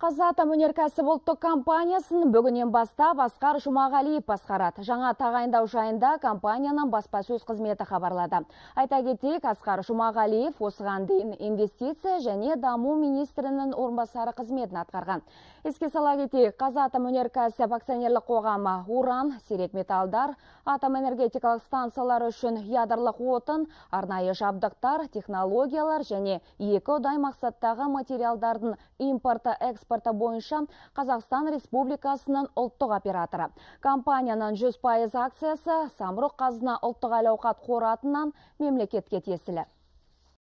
өнеркәсіп ұлттық компаниясын бүгінен баста басқар Жұмағалиев басқарады. Жаңа тағайындау жайында компанияның баспасөз қызметі хабарлады. Айта кетейік, Асқар Жұмағалиев осыған дейін инвестиция және даму министрінің орынбасары қызметін атқарған. Еске сала кетейік, өнеркәсіп акционерлік қоғамы уран, сирек металдар, атом энергетикалық станциялар үшін ядырлық отын, арнайы жабдықтар, технологиялар және екі ұдай мақсаттағы материалдардың импорты экспорт экспорты бойынша Қазақстан Республикасының ұлттық операторы. Компанияның 100% акциясы Самұрық қазына ұлттық әл-ауқат қоры атынан мемлекетке тиесілі